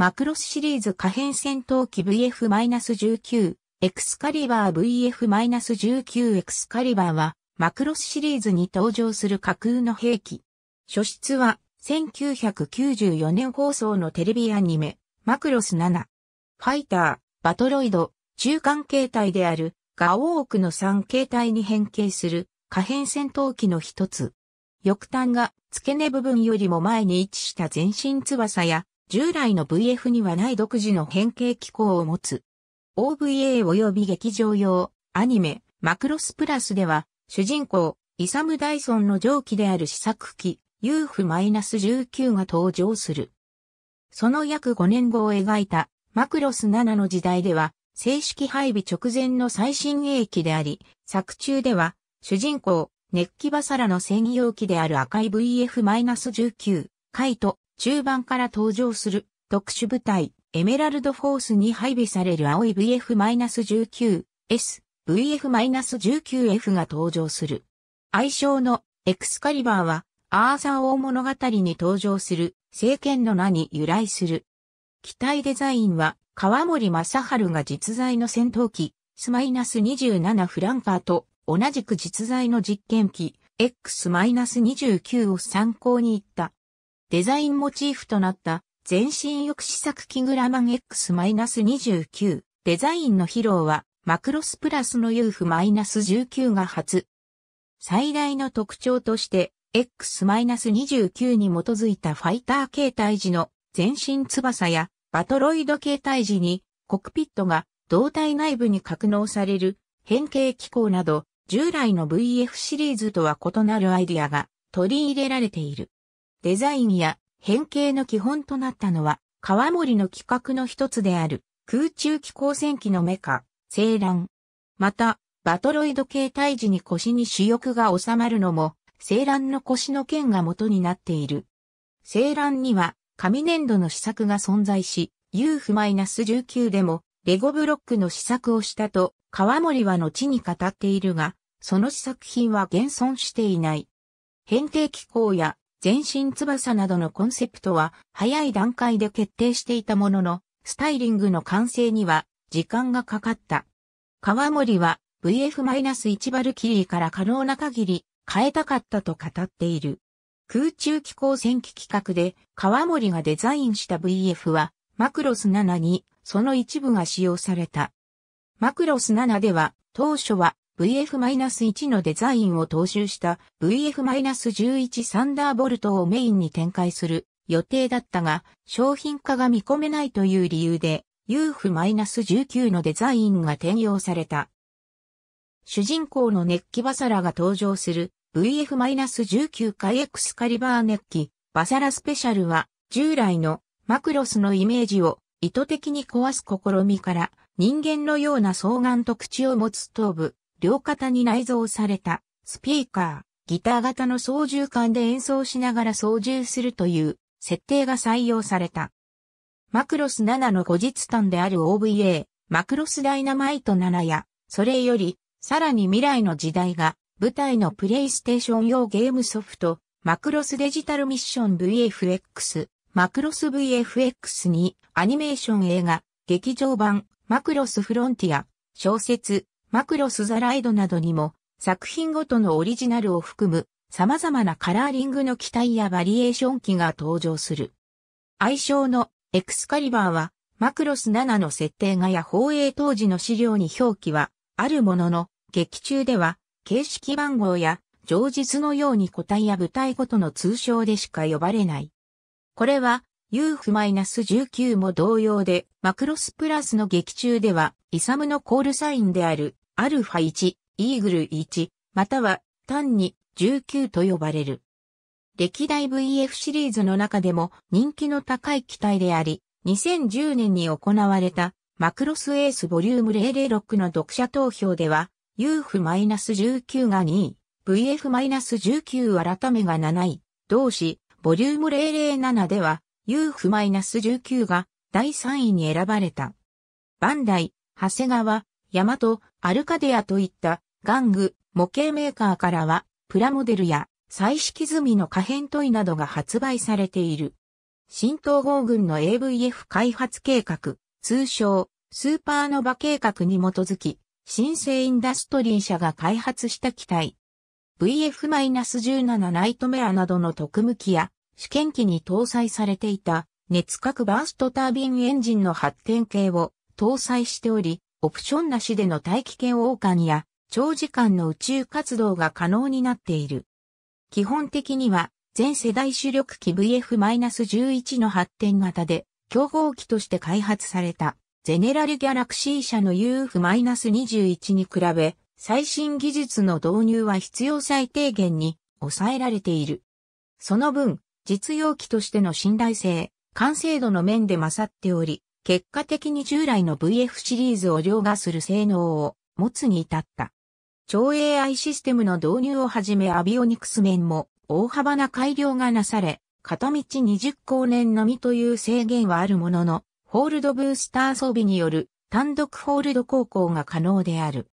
マクロスシリーズ可変戦闘機 VF-19、エクスカリバー VF-19 エクスカリバーは、マクロスシリーズに登場する架空の兵器。初出は、1994年放送のテレビアニメ、マクロス7。ファイター、バトロイド、中間形態である、ガオークの3形態に変形する、可変戦闘機の一つ。翼端が付け根部分よりも前に位置した全身翼や従来の VF にはない独自の変形機構を持つ。OVA 及び劇場用、アニメ、マクロスプラスでは、主人公、イサム・ダイソンの上記である試作機、UF-19 が登場する。その約5年後を描いた、マクロス7の時代では、正式配備直前の最新鋭機であり、作中では、主人公、ネッキバサラの専用機である赤い VF-19、カイト、中盤から登場する特殊部隊エメラルドフォースに配備される青い VF-19S、VF-19F が登場する。愛称のエクスカリバーはアーサー王物語に登場する聖剣の名に由来する。機体デザインは川森正春が実在の戦闘機スマイナス27フランカーと同じく実在の実験機 X-29 を参考に行ったデザインモチーフとなった全身抑止作キグラマン X-29 デザインの披露はマクロスプラスの UF-19 が初。最大の特徴として X-29 に基づいたファイター形態時の全身翼やバトロイド形態時にコクピットが胴体内部に格納される変形機構など従来の VF シリーズとは異なるアイディアが取り入れられている。デザインや変形の基本となったのは、川森の企画の一つである、空中機構戦機のメカ、セーラン。また、バトロイド形態時に腰に主翼が収まるのも、セーランの腰の剣が元になっている。セーランには、紙粘土の試作が存在し、UF-19 でも、レゴブロックの試作をしたと、川森は後に語っているが、その試作品は現存していない。変形機構や全身翼などのコンセプトは早い段階で決定していたものの、スタイリングの完成には時間がかかった。川森は VF-1 バルキリーから可能な限り変えたかったと語っている。空中機構戦機企画で川森がデザインした VF はマクロス7にその一部が使用された。マクロス7では当初は VF-1 のデザインを踏襲した VF-11 サンダーボルトをメインに展開する予定だったが、商品化が見込めないという理由で、UF-19 のデザインが転用された。主人公のネッキバサラが登場する VF-19 回エクスカリバーネッキバサラスペシャルは、従来のマクロスのイメージを意図的に壊す試みから、人間のような双眼と口を持つ頭部、両肩に内蔵されたスピーカー、ギター型の操縦桿で演奏しながら操縦するという設定が採用された。マクロス7の後日譚である OVA、マクロスダイナマイト7や、それより、さらに未来の時代が、舞台のプレイステーション用ゲームソフト、マクロスデジタルミッション VFX、マクロス VFX にアニメーション映画、劇場版、マクロスフロンティア、小説、マクロスザライドなどにも、作品ごとのオリジナルを含む、様々なカラーリングの機体やバリエーション機が登場する。愛称のエクスカリバーは、マクロス7の設定画や放映当時の資料に表記はあるものの、劇中では形式番号や常実のように個体や舞台ごとの通称でしか呼ばれない。これは UF-19 も同様で、マクロスプラスの劇中では、イサムのコールサインであるアルファ1、イーグル1、または単に19と呼ばれる。歴代 VF シリーズの中でも人気の高い機体であり、2010年に行われたマクロスエースボリューム006の読者投票では、UF-19 が2位、VF-19 改めが7位、同士ボリューム007では、UF-19 が第3位に選ばれた。バンダイ、長谷川、ヤマト、アルカデアといった玩具、模型メーカーからは、プラモデルや彩色済みの可変トイなどが発売されている。新統合軍の AVF 開発計画、通称、スーパーノバ計画に基づき、新生インダストリー社が開発した機体。VF-17 ナイトメアなどの特務機や試験機に搭載されていた熱核バーストタービンエンジンの発展系を搭載しており、オプションなしでの大気圏王冠や長時間の宇宙活動が可能になっている。基本的には全世代主力機 VF-11 の発展型で競合機として開発されたゼネラルギャラクシー社の UF-21 に比べ最新技術の導入は必要最低限に抑えられている。その分、実用機としての信頼性、完成度の面で勝っており、結果的に従来の VF シリーズを凌駕する性能を持つに至った。超 AI システムの導入をはじめアビオニクス面も大幅な改良がなされ、片道20光年のみという制限はあるものの、ホールドブースター装備による単独ホールド航行が可能である。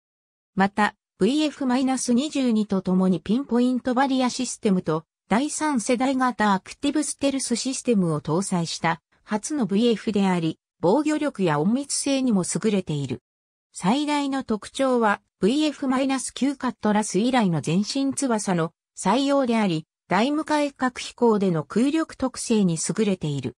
また、VF-22 とともにピンポイントバリアシステムと第3世代型アクティブステルスシステムを搭載した初の VF であり、防御力や隠密性にも優れている。最大の特徴は VF-9 カットラス以来の全身翼の採用であり、大無い角飛行での空力特性に優れている。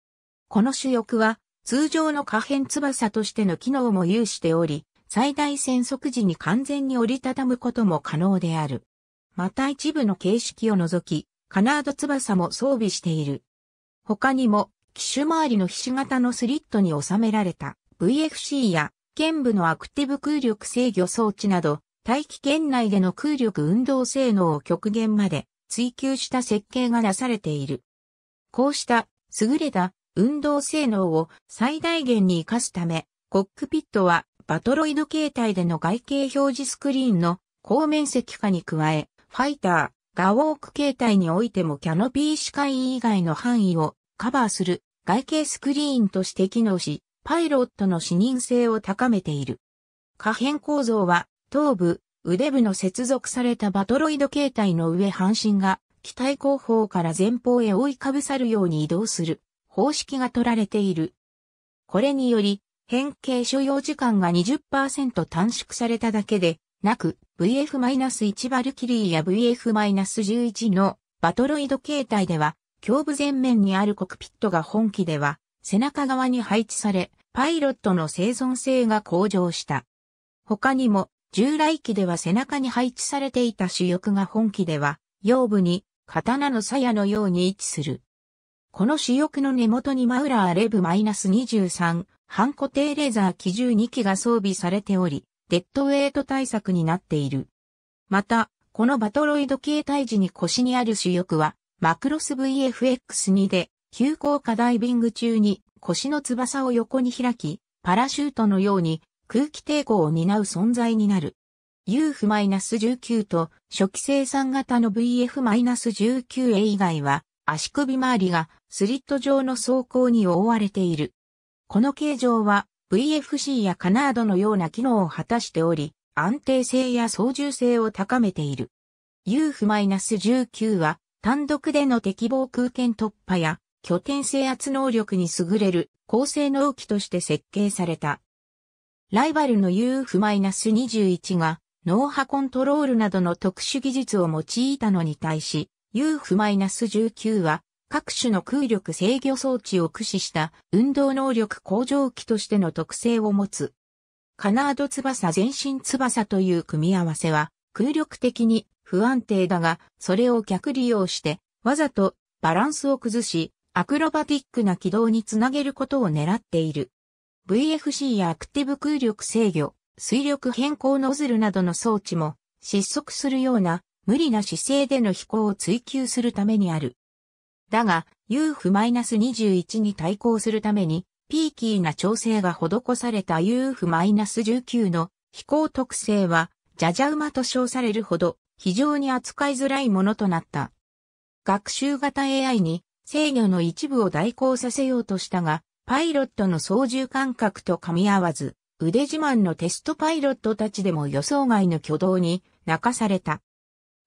この主翼は通常の可変翼としての機能も有しており、最大戦速時に完全に折りたたむことも可能である。また一部の形式を除き、カナード翼も装備している。他にも機種周りの菱形のスリットに収められた VFC や剣部のアクティブ空力制御装置など、大気圏内での空力運動性能を極限まで追求した設計がなされている。こうした優れた運動性能を最大限に活かすため、コックピットはバトロイド形態での外形表示スクリーンの高面積化に加え、ファイター、ガウォーク形態においてもキャノピー視界以外の範囲をカバーする外形スクリーンとして機能し、パイロットの視認性を高めている。可変構造は、頭部、腕部の接続されたバトロイド形態の上半身が、機体後方から前方へ覆いかぶさるように移動する方式が取られている。これにより、変形所要時間が20%短縮されただけで、なく VF-1 バルキリーや VF-11 のバトロイド形態では胸部前面にあるコクピットが本機では背中側に配置され、パイロットの生存性が向上した。他にも、従来機では背中に配置されていた主翼が本機では、腰部に刀の鞘のように位置する。この主翼の根元にマウラーレブ -23、半固定レーザー機12機が装備されており、デッドウェイト対策になっている。また、このバトロイド形態時に腰にある主翼は、マクロス VFX2 で、急降下ダイビング中に腰の翼を横に開き、パラシュートのように空気抵抗を担う存在になる。UF-19 と初期生産型の VF-19A 以外は足首周りがスリット状の装甲に覆われている。この形状は VFC やカナードのような機能を果たしており、安定性や操縦性を高めている。UF-19 は単独での敵防空圏突破や拠点制圧能力に優れる高性能機として設計された。ライバルの UF-21 が脳波コントロールなどの特殊技術を用いたのに対し、UF-19 は各種の空力制御装置を駆使した運動能力向上機としての特性を持つ。カナード翼全身翼という組み合わせは空力的に不安定だが、それを逆利用して、わざとバランスを崩し、アクロバティックな軌道につなげることを狙っている。VFC やアクティブ空力制御、水力変更ノズルなどの装置も、失速するような無理な姿勢での飛行を追求するためにある。だが、UF-21 に対抗するために、ピーキーな調整が施された UF-19 の飛行特性は、ジャジャ馬と称されるほど非常に扱いづらいものとなった。学習型 AI に制御の一部を代行させようとしたが、パイロットの操縦感覚と噛み合わず、腕自慢のテストパイロットたちでも予想外の挙動に泣かされた。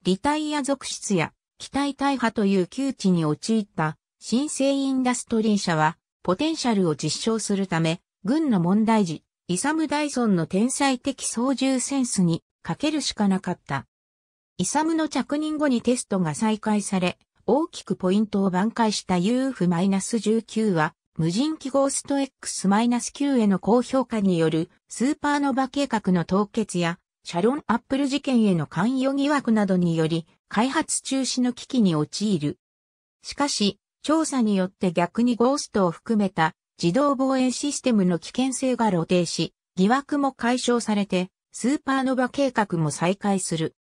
リタイア続出や機体大破という窮地に陥った新生インダストリー社は、ポテンシャルを実証するため、軍の問題児、イサム・ダイソンの天才的操縦センスにかけるしかなかった。イサムの着任後にテストが再開され、大きくポイントを挽回した UF-19 は、無人機ゴースト X-9 への高評価によるスーパーノバ計画の凍結や、シャロン・アップル事件への関与疑惑などにより、開発中止の危機に陥る。しかし、調査によって逆にゴーストを含めた自動防衛システムの危険性が露呈し、疑惑も解消されて、スーパーノバ計画も再開する。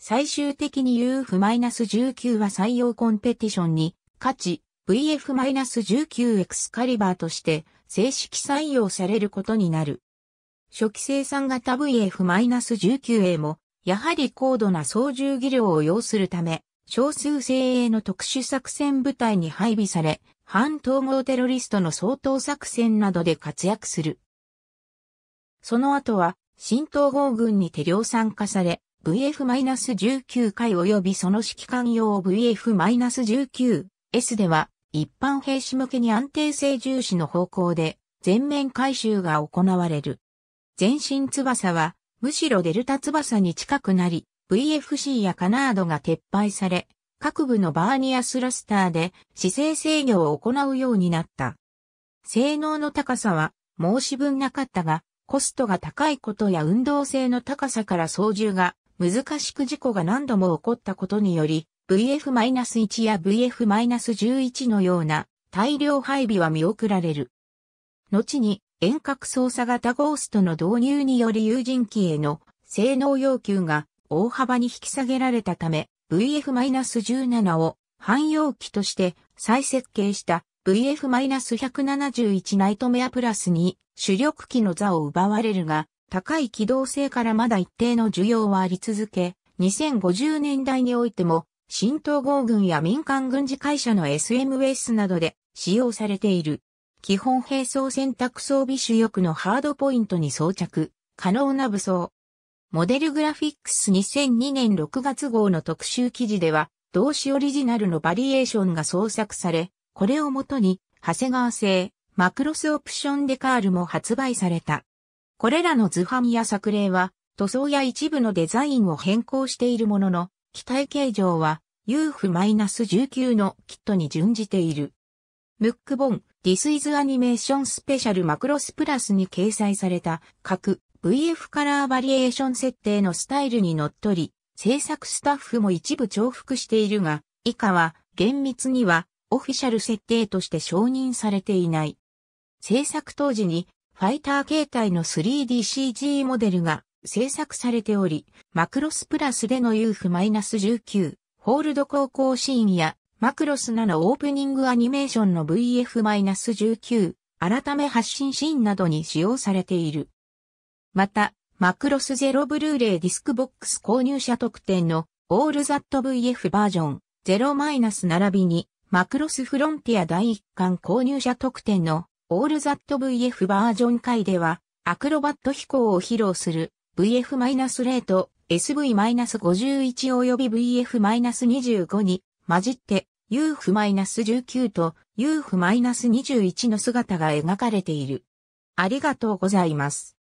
最終的に UF-19 は採用コンペティションに勝ち、VF-19 エクスカリバーとして正式採用されることになる。初期生産型 VF-19A も、やはり高度な操縦技量を要するため、少数精鋭の特殊作戦部隊に配備され、反統合テロリストの相当作戦などで活躍する。その後は、新統合軍に手量参加され、VF-19 回及びその指揮官用 VF-19S では、一般兵士向けに安定性重視の方向で、全面回収が行われる。全身翼は、むしろデルタ翼に近くなり、VFC やカナードが撤廃され、各部のバーニアスラスターで姿勢制御を行うようになった。性能の高さは申し分なかったが、コストが高いことや運動性の高さから操縦が難しく事故が何度も起こったことにより、VF-1 や VF-11 のような大量配備は見送られる。後に遠隔操作型ゴーストの導入により有人機への性能要求が大幅に引き下げられたため VF-17 を汎用機として再設計した VF-171 ナイトメアプラスに主力機の座を奪われるが高い機動性からまだ一定の需要はあり続け、2050年代においても、新統合軍や民間軍事会社の SMS などで使用されている。基本兵装選択装備主翼のハードポイントに装着、可能な武装。モデルグラフィックス2002年6月号の特集記事では、動詞オリジナルのバリエーションが創作され、これをもとに、長谷川製、マクロスオプションデカールも発売された。これらの図版や作例は、塗装や一部のデザインを変更しているものの、機体形状は UF-19 のキットに準じている。ムック本 This is Animation Special マクロスプラスに掲載された各 VF カラーバリエーション設定のスタイルにのっとり、制作スタッフも一部重複しているが、以下は厳密にはオフィシャル設定として承認されていない。制作当時にファイター形態の 3DCG モデルが制作されており、マクロスプラスでの UF-19、ホールド高校シーンやマクロス7オープニングアニメーションの VF-19、改め発信シーンなどに使用されている。また、マクロスゼロブルーレイディスクボックス購入者特典のオールザット VF バージョン 0- 並びにマクロスフロンティア第1巻購入者特典のオールザット VF バージョン回では、アクロバット飛行を披露する VF-0 と SV-51 及び VF-25 に混じって UF-19 と UF-21 の姿が描かれている。ありがとうございます。